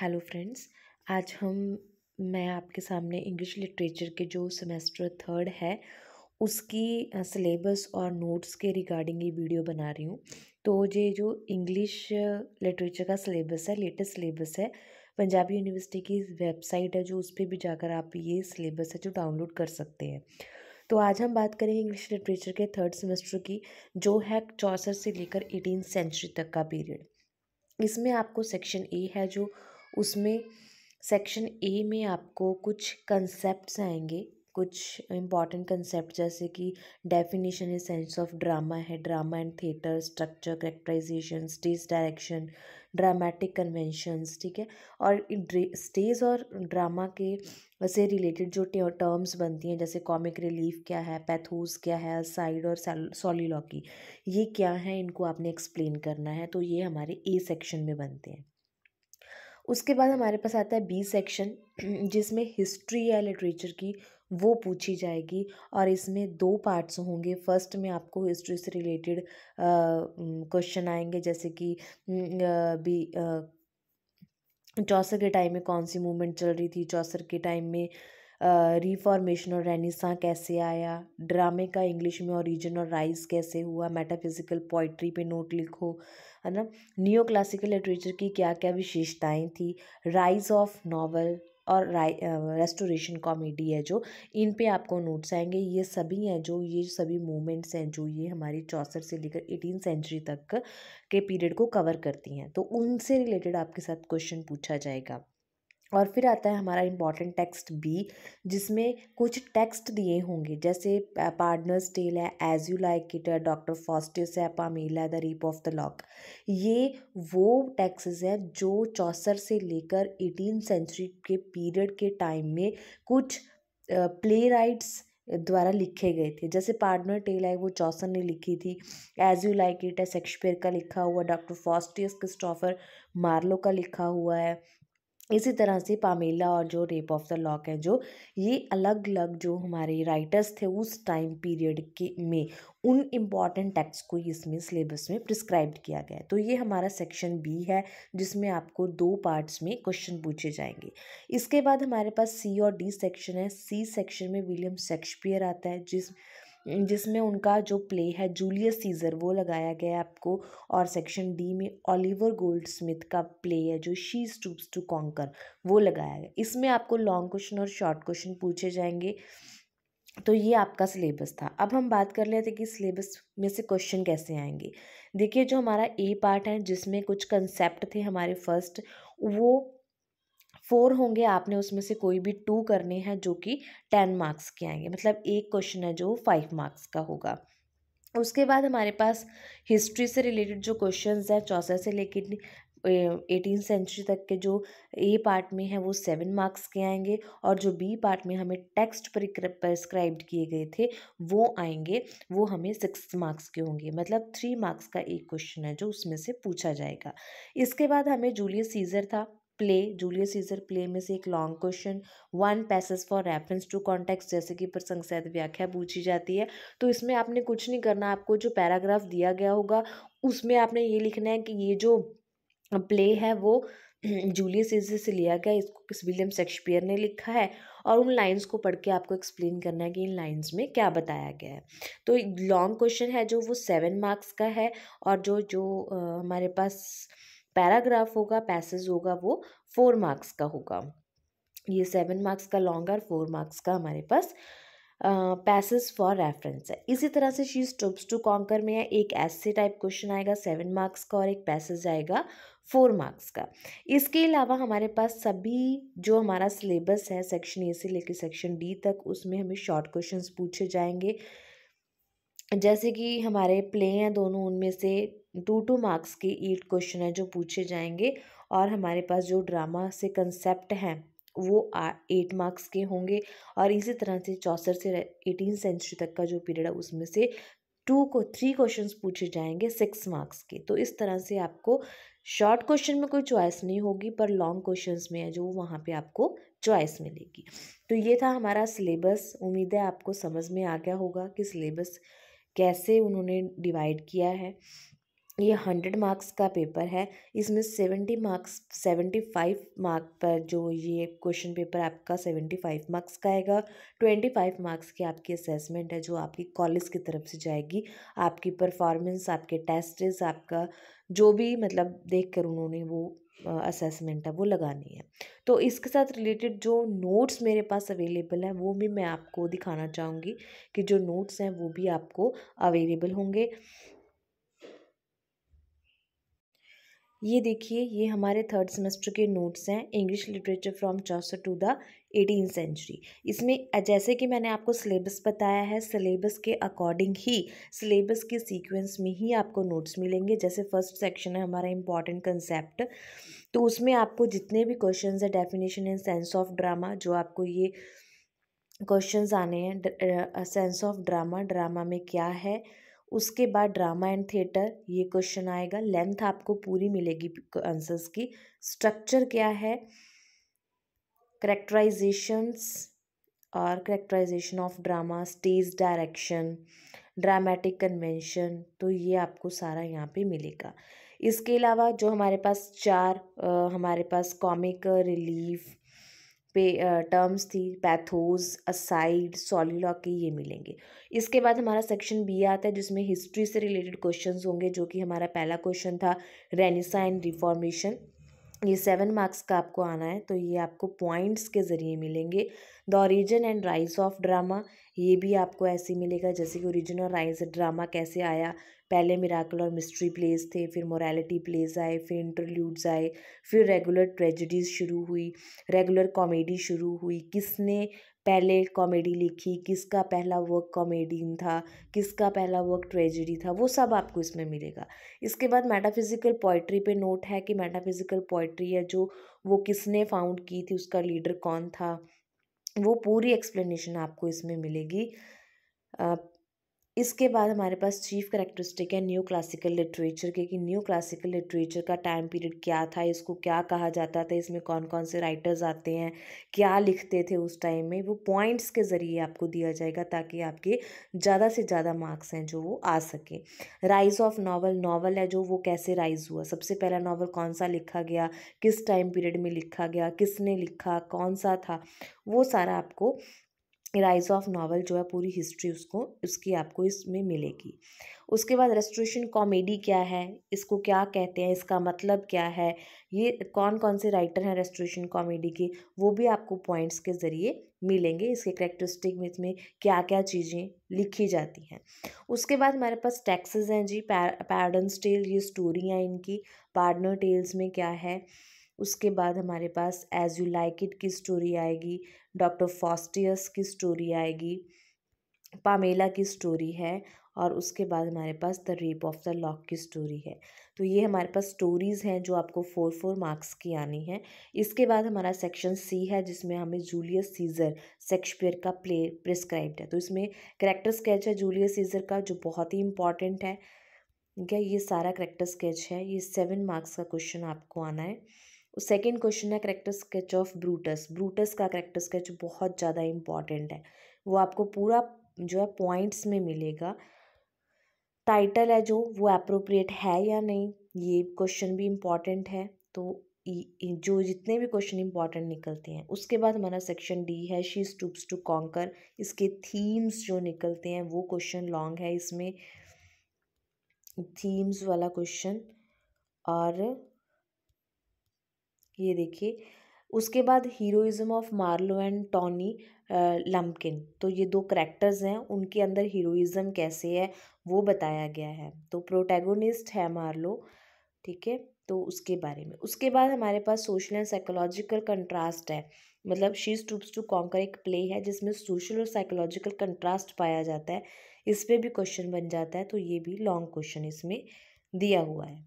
hello friends आज हम मैं आपके सामने इंग्लिश लिटरेचर के जो सेमेस्टर थर्ड है उसकी सिलेबस और नोट्स के रिगार्डिंग ये वीडियो बना रही हूँ तो ये जो इंग्लिश लिटरेचर का सिलेबस है लेटेस्ट सिलेबस है पंजाबी यूनिवर्सिटी की वेबसाइट है जो उस पर भी जाकर आप ये सिलेबस है जो डाउनलोड कर सकते हैं तो आज हम बात करेंगे इंग्लिश लिटरेचर के थर्ड सेमेस्टर की जो है चौसठ से लेकर एटीन सेंचुरी तक का पीरियड इसमें आपको सेक्शन ए है जो उसमें सेक्शन ए में आपको कुछ कंसेप्ट्स आएंगे कुछ इम्पॉर्टेंट कंसेप्ट जैसे कि definition in sense of drama है drama and theatre structure characterisation stage direction dramatic conventions ठीक है और स्टेज और ड्रामा के से रिलेटेड जो टर्म्स बनती हैं जैसे कॉमिक रिलीफ क्या है पैथोस क्या है साइड और सॉलिलॉकी ये क्या है इनको आपने एक्सप्लेन करना है तो ये हमारे ए सेक्शन में बनते हैं उसके बाद हमारे पास आता है बी सेक्शन जिसमें हिस्ट्री या लिटरेचर की वो पूछी जाएगी और इसमें दो पार्ट्स होंगे फर्स्ट में आपको हिस्ट्री से रिलेटेड क्वेश्चन आएंगे जैसे कि बी चौसर के टाइम में कौन सी मूवमेंट चल रही थी चौसर के टाइम में रिफॉर्मेशन और रेनिसा कैसे आया ड्रामे का इंग्लिश में ओरिजिन और राइज कैसे हुआ मेटाफिजिकल पोइट्री पे नोट लिखो है ना न्यू क्लासिकल लिटरेचर की क्या क्या विशेषताएं थी राइज ऑफ नावल और रेस्टोरेशन कॉमेडी है जो इन पे आपको नोट्स आएंगे ये सभी हैं जो ये सभी मूवमेंट्स हैं जो ये हमारी चौसठ से लेकर एटीन सेंचुरी तक के पीरियड को कवर करती हैं तो उनसे रिलेटेड आपके साथ क्वेश्चन पूछा जाएगा और फिर आता है हमारा इम्पॉर्टेंट टेक्स्ट बी जिसमें कुछ टेक्स्ट दिए होंगे जैसे पार्टनर्स टेल है एज यू लाइक इट है डॉक्टर फॉस्टिस है Pamela the rape of the lock ये वो टेक्स्ट हैं जो चौसर से लेकर एटीन सेंचुरी के पीरियड के टाइम में कुछ प्ले राइट्स द्वारा लिखे गए थे जैसे पार्टनर टेल है वो चौसर ने लिखी थी एज यू लाइक इट है शेक्सपियर का लिखा हुआ डॉक्टर फॉस्टियस क्रिस्टोफर मार्लो का लिखा हुआ है इसी तरह से पामेला और जो रेप ऑफ द लॉक है जो ये अलग अलग जो हमारे राइटर्स थे उस टाइम पीरियड के में उन इम्पॉर्टेंट टेक्स्ट को इसमें सिलेबस में प्रिस्क्राइब किया गया है तो ये हमारा सेक्शन बी है जिसमें आपको दो पार्ट्स में क्वेश्चन पूछे जाएंगे इसके बाद हमारे पास सी और डी सेक्शन है सी सेक्शन में विलियम शेक्सपियर आता है जिस जिसमें उनका जो प्ले है जूलियस सीज़र वो लगाया गया है आपको और सेक्शन डी में ओलिवर गोल्ड स्मिथ का प्ले है जो शी स्टूप्स टू कॉन्कर वो लगाया गया इसमें आपको लॉन्ग क्वेश्चन और शॉर्ट क्वेश्चन पूछे जाएंगे तो ये आपका सिलेबस था अब हम बात कर लेते कि सिलेबस में से क्वेश्चन कैसे आएंगे देखिए जो हमारा ए पार्ट है जिसमें कुछ कंसेप्ट थे हमारे फर्स्ट वो फोर होंगे आपने उसमें से कोई भी टू करने हैं जो कि टेन मार्क्स के आएंगे मतलब एक क्वेश्चन है जो फाइव मार्क्स का होगा उसके बाद हमारे पास हिस्ट्री से रिलेटेड जो क्वेश्चंस हैं चौसठ से लेकर एटीन सेंचुरी तक के जो ए पार्ट में है वो सेवन मार्क्स के आएंगे और जो बी पार्ट में हमें टेक्स्ट प्रिस्क्राइब्ड किए गए थे वो आएंगे वो हमें सिक्स मार्क्स के होंगे मतलब थ्री मार्क्स का एक क्वेश्चन है जो उसमें से पूछा जाएगा इसके बाद हमें जूलियस सीजर था प्ले जूलियस सीजर प्ले में से एक long question one passage for reference to context जैसे कि प्रसंग सहित व्याख्या पूछी जाती है तो इसमें आपने कुछ नहीं करना आपको जो पैराग्राफ दिया गया होगा उसमें आपने ये लिखना है कि ये जो प्ले है वो जूलियस सीजर से लिया गया इसको विलियम शेक्सपियर ने लिखा है और उन लाइंस को पढ़ के आपको एक्सप्लेन करना है कि इन लाइंस में क्या बताया गया है तो लॉन्ग क्वेश्चन है जो वो सेवन मार्क्स का है और जो जो हमारे पास पैराग्राफ होगा पैसेज होगा वो फोर मार्क्स का होगा ये सेवन मार्क्स का लॉन्ग और फोर मार्क्स का हमारे पास पैसेज फॉर रेफरेंस है इसी तरह से शी स्टोप्स टू कॉन्कर में है एक ऐसे टाइप क्वेश्चन आएगा सेवन मार्क्स का और एक पैसेज आएगा फोर मार्क्स का इसके अलावा हमारे पास सभी जो हमारा सिलेबस है सेक्शन ए से लेकर सेक्शन डी तक उसमें हमें शॉर्ट क्वेश्चंस पूछे जाएंगे जैसे कि हमारे प्ले हैं दोनों उनमें से टू टू मार्क्स के ईट क्वेश्चन हैं जो पूछे जाएंगे और हमारे पास जो ड्रामा से कंसेप्ट हैं वो एट मार्क्स के होंगे और इसी तरह से चौसठ से एटीन सेंचुरी तक का जो पीरियड है उसमें से टू को थ्री क्वेश्चन पूछे जाएंगे सिक्स मार्क्स के तो इस तरह से आपको शॉर्ट क्वेश्चन में कोई चॉइस नहीं होगी पर लॉन्ग क्वेश्चन में है जो वहाँ पे आपको चॉइस मिलेगी तो ये था हमारा सिलेबस उम्मीद है आपको समझ में आ गया होगा कि सिलेबस कैसे उन्होंने डिवाइड किया है ये हंड्रेड मार्क्स का पेपर है इसमें seventy marks seventy five mark पर जो ये क्वेश्चन पेपर आपका सेवेंटी फाइव मार्क्स का आएगा ट्वेंटी फाइव मार्क्स की आपकी असेसमेंट है जो आपकी कॉलेज की तरफ से जाएगी आपकी परफॉर्मेंस आपके टेस्ट आपका जो भी मतलब देख कर उन्होंने वो असेसमेंट है वो लगानी है तो इसके साथ रिलेटेड जो नोट्स मेरे पास अवेलेबल हैं वो भी मैं आपको दिखाना चाहूँगी कि जो नोट्स हैं वो भी आपको अवेलेबल होंगे ये देखिए ये हमारे थर्ड सेमेस्टर के नोट्स हैं इंग्लिश लिटरेचर फ्रॉम चौसठ टू द एटीन सेंचुरी इसमें जैसे कि मैंने आपको सिलेबस बताया है सिलेबस के अकॉर्डिंग ही सिलेबस के सीक्वेंस में ही आपको नोट्स मिलेंगे जैसे फर्स्ट सेक्शन है हमारा इंपॉर्टेंट कंसेप्ट तो उसमें आपको जितने भी क्वेश्चन है definition and sense of drama जो आपको ये क्वेश्चन आने हैं सेंस ऑफ ड्रामा ड्रामा में क्या है उसके बाद ड्रामा एंड थिएटर ये क्वेश्चन आएगा लेंथ आपको पूरी मिलेगी आंसर्स की स्ट्रक्चर क्या है करेक्टराइजेशंस और characterisation of drama stage direction dramatic convention तो ये आपको सारा यहाँ पे मिलेगा इसके अलावा जो हमारे पास चार आ, हमारे पास कॉमिक रिलीफ पे टर्म्स थी पैथोज असाइड के ये मिलेंगे इसके बाद हमारा सेक्शन बी आता है जिसमें हिस्ट्री से रिलेटेड क्वेश्चंस होंगे जो कि हमारा पहला क्वेश्चन था रेनिसा एंड रिफॉर्मेशन ये सेवन मार्क्स का आपको आना है तो ये आपको पॉइंट्स के ज़रिए मिलेंगे the origin and rise of drama ये भी आपको ऐसे मिलेगा जैसे कि ओरिजिन और राइज ड्रामा कैसे आया पहले मिराकल और मिस्ट्री प्लेस थे फिर मोरालिटी प्लेस आए फिर इंटरल्यूड्स आए फिर रेगुलर ट्रेजिडीज़ शुरू हुई रेगुलर कॉमेडी शुरू हुई किसने पहले कॉमेडी लिखी किसका पहला वर्क कॉमेडियन था किसका पहला वर्क ट्रेजेडी था वो सब आपको इसमें मिलेगा इसके बाद मेटाफिज़िकल पोइट्री पे नोट है कि मेटाफिज़िकल पोइट्री है जो वो किसने फाउंड की थी उसका लीडर कौन था वो पूरी एक्सप्लेनेशन आपको इसमें मिलेगी इसके बाद हमारे पास चीफ करेक्टरिस्टिक है न्यू क्लासिकल लिटरेचर के कि न्यू क्लासिकल लिटरेचर का टाइम पीरियड क्या था इसको क्या कहा जाता था इसमें कौन कौन से राइटर्स आते हैं क्या लिखते थे उस टाइम में वो पॉइंट्स के ज़रिए आपको दिया जाएगा ताकि आपके ज़्यादा से ज़्यादा मार्क्स हैं जो वो आ सकें राइज ऑफ नावल नावल है जो वो कैसे राइज हुआ सबसे पहला नावल कौन सा लिखा गया किस टाइम पीरियड में लिखा गया किसने लिखा कौन सा था वो सारा आपको राइज ऑफ नावल जो है पूरी हिस्ट्री उसको उसकी आपको इसमें मिलेगी उसके बाद रेस्ट्रेशन कॉमेडी क्या है इसको क्या कहते हैं इसका मतलब क्या है ये कौन कौन से राइटर हैं रेस्ट्रेशन कॉमेडी के वो भी आपको पॉइंट्स के ज़रिए मिलेंगे इसके करेक्टरिस्टिक में इसमें क्या क्या चीज़ें लिखी जाती हैं उसके बाद हमारे पास टैक्सेस हैं जी पैरडन स्टेल ये स्टोरी हैं इनकी पार्डनर टेल्स में क्या है उसके बाद हमारे पास एज़ यू लाइक इट की स्टोरी आएगी डॉक्टर फॉस्टियस की स्टोरी आएगी पामेला की स्टोरी है और उसके बाद हमारे पास the rape of the lock की स्टोरी है तो ये हमारे पास स्टोरीज़ हैं जो आपको फोर फोर मार्क्स की आनी है इसके बाद हमारा सेक्शन सी है जिसमें हमें जूलियस सीज़र शेक्सपियर का प्ले प्रिस्क्राइब्ड है तो इसमें करेक्टर स्केच है जूलियस सीज़र का जो बहुत ही इंपॉर्टेंट है ठीक है ये सारा करेक्टर स्केच है ये सेवन मार्क्स का क्वेश्चन आपको आना है सेकेंड क्वेश्चन है character sketch of Brutus Brutus का करेक्टर स्केच बहुत ज़्यादा इम्पॉर्टेंट है वो आपको पूरा जो है पॉइंट्स में मिलेगा टाइटल है जो वो अप्रोप्रिएट है या नहीं ये क्वेश्चन भी इम्पॉर्टेंट है तो जो जितने भी क्वेश्चन इंपॉर्टेंट निकलते हैं उसके बाद हमारा सेक्शन डी है शी स्टूप्स टू कॉन्कर इसके थीम्स जो निकलते हैं वो क्वेश्चन लॉन्ग है इसमें थीम्स वाला क्वेश्चन और ये देखिए उसके बाद heroism of Marlow and Tony Lumpkin तो ये दो करेक्टर्स हैं उनके अंदर हीरोइज़म कैसे है वो बताया गया है तो प्रोटैगोनिस्ट है मार्लो ठीक है तो उसके बारे में उसके बाद हमारे पास सोशल एंड साइकोलॉजिकल कंट्रास्ट है मतलब शी स्टूप्स टू कॉन्कर एक प्ले है जिसमें सोशल और साइकोलॉजिकल कंट्रास्ट पाया जाता है इस पर भी क्वेश्चन बन जाता है तो ये भी लॉन्ग क्वेश्चन इसमें दिया हुआ है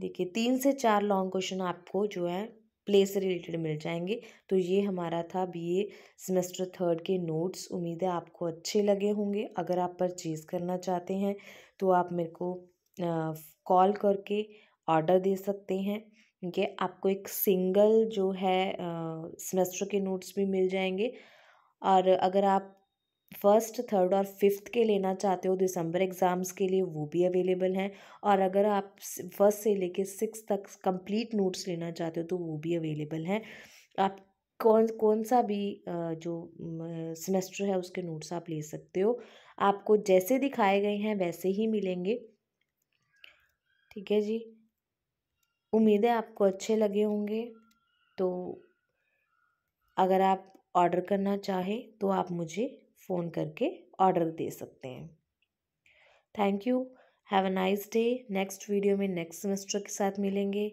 देखिए तीन से चार लॉन्ग क्वेश्चन आपको जो है प्ले से रिलेटेड मिल जाएंगे तो ये हमारा था बीए सेमेस्टर थर्ड के नोट्स उम्मीद है आपको अच्छे लगे होंगे अगर आप परचेज़ करना चाहते हैं तो आप मेरे को कॉल करके ऑर्डर दे सकते हैं क्योंकि आपको एक सिंगल जो है सेमेस्टर के नोट्स भी मिल जाएंगे और अगर आप फर्स्ट थर्ड और फिफ्थ के लेना चाहते हो दिसंबर एग्ज़ाम्स के लिए वो भी अवेलेबल हैं और अगर आप फर्स्ट से लेके सिक्स तक कंप्लीट नोट्स लेना चाहते हो तो वो भी अवेलेबल हैं आप कौन कौन सा भी जो सेमेस्टर है उसके नोट्स आप ले सकते हो आपको जैसे दिखाए गए हैं वैसे ही मिलेंगे ठीक है जी उम्मीद है आपको अच्छे लगे होंगे तो अगर आप ऑर्डर करना चाहें तो आप मुझे फ़ोन करके ऑर्डर दे सकते हैं thank you have a nice day next video में नेक्स्ट सेमेस्टर के साथ मिलेंगे